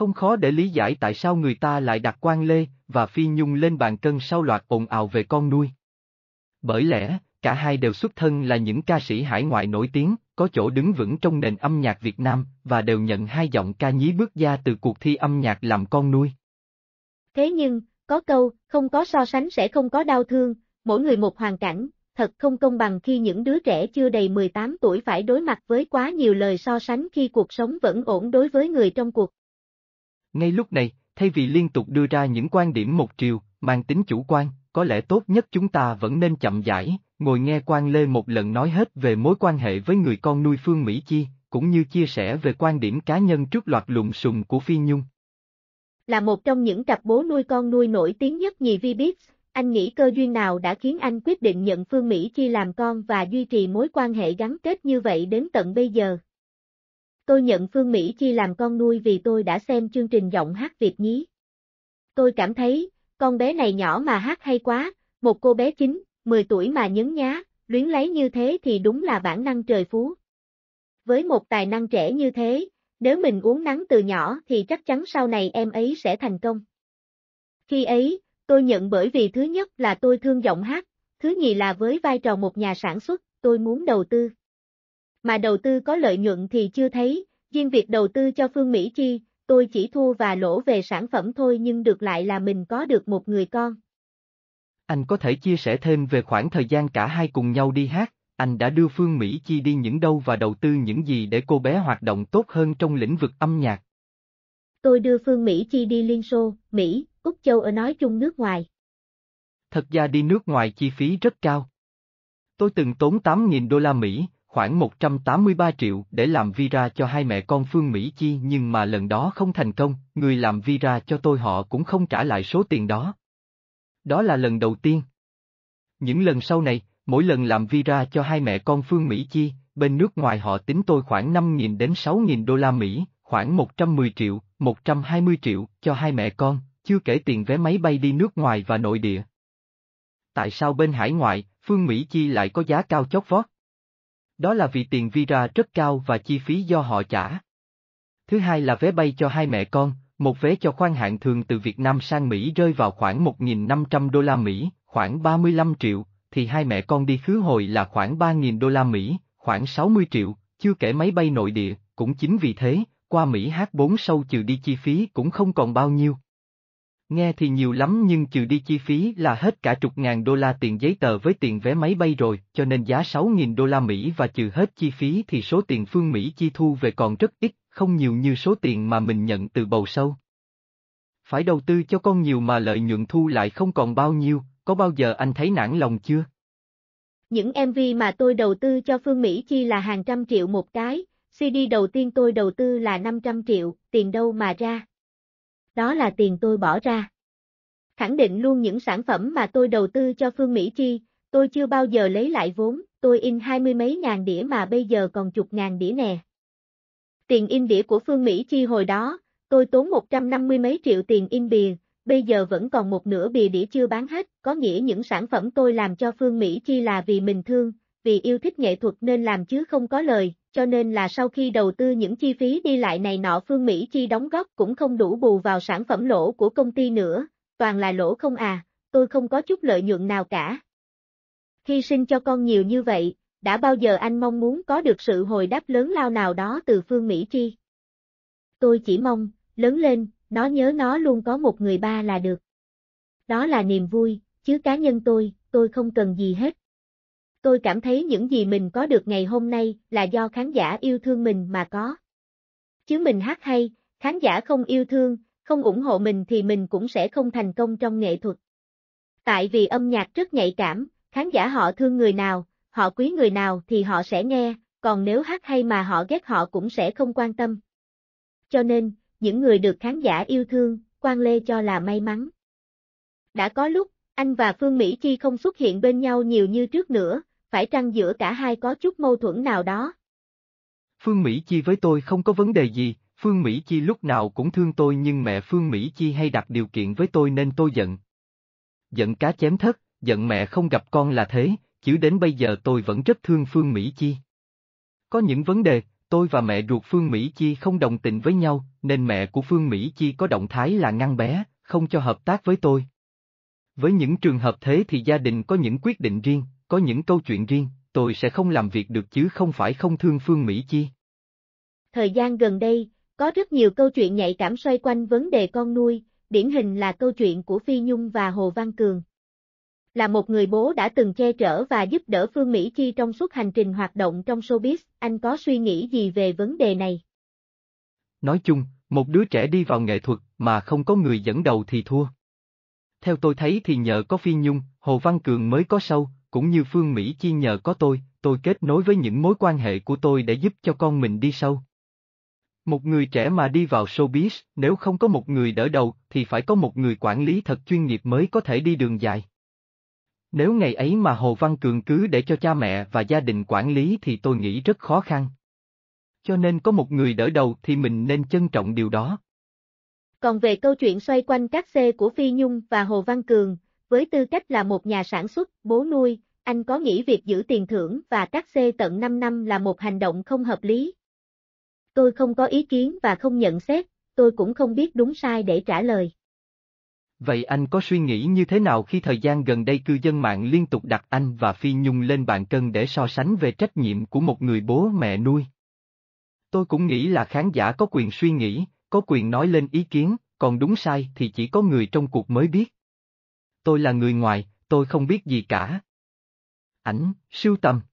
Không khó để lý giải tại sao người ta lại đặt quan lê và phi nhung lên bàn cân sau loạt ồn ào về con nuôi. Bởi lẽ, cả hai đều xuất thân là những ca sĩ hải ngoại nổi tiếng, có chỗ đứng vững trong nền âm nhạc Việt Nam và đều nhận hai giọng ca nhí bước ra từ cuộc thi âm nhạc làm con nuôi. Thế nhưng, có câu, không có so sánh sẽ không có đau thương, mỗi người một hoàn cảnh, thật không công bằng khi những đứa trẻ chưa đầy 18 tuổi phải đối mặt với quá nhiều lời so sánh khi cuộc sống vẫn ổn đối với người trong cuộc. Ngay lúc này, thay vì liên tục đưa ra những quan điểm một chiều, mang tính chủ quan, có lẽ tốt nhất chúng ta vẫn nên chậm giải, ngồi nghe quan Lê một lần nói hết về mối quan hệ với người con nuôi Phương Mỹ Chi, cũng như chia sẻ về quan điểm cá nhân trước loạt lụm sùng của Phi Nhung. Là một trong những cặp bố nuôi con nuôi nổi tiếng nhất nhì vi biết, anh nghĩ cơ duyên nào đã khiến anh quyết định nhận Phương Mỹ Chi làm con và duy trì mối quan hệ gắn kết như vậy đến tận bây giờ. Tôi nhận Phương Mỹ Chi làm con nuôi vì tôi đã xem chương trình giọng hát Việt nhí. Tôi cảm thấy, con bé này nhỏ mà hát hay quá, một cô bé chính, 10 tuổi mà nhấn nhá, luyến lấy như thế thì đúng là bản năng trời phú. Với một tài năng trẻ như thế, nếu mình uống nắng từ nhỏ thì chắc chắn sau này em ấy sẽ thành công. Khi ấy, tôi nhận bởi vì thứ nhất là tôi thương giọng hát, thứ nhì là với vai trò một nhà sản xuất, tôi muốn đầu tư. Mà đầu tư có lợi nhuận thì chưa thấy, Riêng việc đầu tư cho Phương Mỹ Chi, tôi chỉ thua và lỗ về sản phẩm thôi nhưng được lại là mình có được một người con. Anh có thể chia sẻ thêm về khoảng thời gian cả hai cùng nhau đi hát, anh đã đưa Phương Mỹ Chi đi những đâu và đầu tư những gì để cô bé hoạt động tốt hơn trong lĩnh vực âm nhạc. Tôi đưa Phương Mỹ Chi đi Liên Xô, Mỹ, Úc Châu ở nói chung nước ngoài. Thật ra đi nước ngoài chi phí rất cao. Tôi từng tốn 8.000 đô la Mỹ, khoảng 183 triệu để làm visa cho hai mẹ con Phương Mỹ Chi nhưng mà lần đó không thành công, người làm visa cho tôi họ cũng không trả lại số tiền đó. Đó là lần đầu tiên. Những lần sau này, mỗi lần làm visa cho hai mẹ con Phương Mỹ Chi, bên nước ngoài họ tính tôi khoảng 5.000 đến 6.000 đô la Mỹ, khoảng 110 triệu, 120 triệu cho hai mẹ con, chưa kể tiền vé máy bay đi nước ngoài và nội địa. Tại sao bên hải ngoại, Phương Mỹ Chi lại có giá cao chót vót? Đó là vì tiền visa rất cao và chi phí do họ trả. Thứ hai là vé bay cho hai mẹ con, một vé cho khoan hạng thường từ Việt Nam sang Mỹ rơi vào khoảng 1.500 đô la Mỹ, khoảng 35 triệu, thì hai mẹ con đi khứ hồi là khoảng 3.000 đô la Mỹ, khoảng 60 triệu, chưa kể máy bay nội địa, cũng chính vì thế, qua Mỹ H4 sâu trừ đi chi phí cũng không còn bao nhiêu. Nghe thì nhiều lắm nhưng trừ đi chi phí là hết cả chục ngàn đô la tiền giấy tờ với tiền vé máy bay rồi, cho nên giá 6.000 đô la Mỹ và trừ hết chi phí thì số tiền phương Mỹ chi thu về còn rất ít, không nhiều như số tiền mà mình nhận từ bầu sâu. Phải đầu tư cho con nhiều mà lợi nhuận thu lại không còn bao nhiêu, có bao giờ anh thấy nản lòng chưa? Những MV mà tôi đầu tư cho Phương Mỹ chi là hàng trăm triệu một cái, CD đầu tiên tôi đầu tư là 500 triệu, tiền đâu mà ra đó là tiền tôi bỏ ra. Khẳng định luôn những sản phẩm mà tôi đầu tư cho Phương Mỹ Chi, tôi chưa bao giờ lấy lại vốn, tôi in hai mươi mấy ngàn đĩa mà bây giờ còn chục ngàn đĩa nè. Tiền in đĩa của Phương Mỹ Chi hồi đó, tôi tốn 150 mấy triệu tiền in bìa, bây giờ vẫn còn một nửa bìa đĩa chưa bán hết, có nghĩa những sản phẩm tôi làm cho Phương Mỹ Chi là vì mình thương, vì yêu thích nghệ thuật nên làm chứ không có lời, cho nên là sau khi đầu tư những chi phí đi lại này nọ Phương Mỹ Chi đóng góp cũng không đủ bù vào sản phẩm lỗ của công ty nữa, toàn là lỗ không à, tôi không có chút lợi nhuận nào cả. Khi sinh cho con nhiều như vậy, đã bao giờ anh mong muốn có được sự hồi đáp lớn lao nào đó từ Phương Mỹ Chi? Tôi chỉ mong, lớn lên, nó nhớ nó luôn có một người ba là được. Đó là niềm vui, chứ cá nhân tôi, tôi không cần gì hết. Tôi cảm thấy những gì mình có được ngày hôm nay là do khán giả yêu thương mình mà có. Chứ mình hát hay, khán giả không yêu thương, không ủng hộ mình thì mình cũng sẽ không thành công trong nghệ thuật. Tại vì âm nhạc rất nhạy cảm, khán giả họ thương người nào, họ quý người nào thì họ sẽ nghe, còn nếu hát hay mà họ ghét họ cũng sẽ không quan tâm. Cho nên, những người được khán giả yêu thương, quan Lê cho là may mắn. Đã có lúc, anh và Phương Mỹ Chi không xuất hiện bên nhau nhiều như trước nữa, phải chăng giữa cả hai có chút mâu thuẫn nào đó? Phương Mỹ Chi với tôi không có vấn đề gì, Phương Mỹ Chi lúc nào cũng thương tôi nhưng mẹ Phương Mỹ Chi hay đặt điều kiện với tôi nên tôi giận. Giận cá chém thất, giận mẹ không gặp con là thế, chứ đến bây giờ tôi vẫn rất thương Phương Mỹ Chi. Có những vấn đề, tôi và mẹ ruột Phương Mỹ Chi không đồng tình với nhau, nên mẹ của Phương Mỹ Chi có động thái là ngăn bé, không cho hợp tác với tôi. Với những trường hợp thế thì gia đình có những quyết định riêng, có những câu chuyện riêng, tôi sẽ không làm việc được chứ không phải không thương Phương Mỹ Chi. Thời gian gần đây, có rất nhiều câu chuyện nhạy cảm xoay quanh vấn đề con nuôi, điển hình là câu chuyện của Phi Nhung và Hồ Văn Cường. Là một người bố đã từng che chở và giúp đỡ Phương Mỹ Chi trong suốt hành trình hoạt động trong showbiz, anh có suy nghĩ gì về vấn đề này? Nói chung, một đứa trẻ đi vào nghệ thuật mà không có người dẫn đầu thì thua. Theo tôi thấy thì nhờ có Phi Nhung, Hồ Văn Cường mới có sâu, cũng như Phương Mỹ Chi nhờ có tôi, tôi kết nối với những mối quan hệ của tôi để giúp cho con mình đi sâu. Một người trẻ mà đi vào showbiz, nếu không có một người đỡ đầu, thì phải có một người quản lý thật chuyên nghiệp mới có thể đi đường dài. Nếu ngày ấy mà Hồ Văn Cường cứ để cho cha mẹ và gia đình quản lý thì tôi nghĩ rất khó khăn. Cho nên có một người đỡ đầu thì mình nên trân trọng điều đó. Còn về câu chuyện xoay quanh các xe của Phi Nhung và Hồ Văn Cường, với tư cách là một nhà sản xuất, bố nuôi, anh có nghĩ việc giữ tiền thưởng và các xê tận 5 năm là một hành động không hợp lý. Tôi không có ý kiến và không nhận xét, tôi cũng không biết đúng sai để trả lời. Vậy anh có suy nghĩ như thế nào khi thời gian gần đây cư dân mạng liên tục đặt anh và Phi Nhung lên bàn cân để so sánh về trách nhiệm của một người bố mẹ nuôi? Tôi cũng nghĩ là khán giả có quyền suy nghĩ, có quyền nói lên ý kiến, còn đúng sai thì chỉ có người trong cuộc mới biết tôi là người ngoài, tôi không biết gì cả. Ảnh, sưu tầm.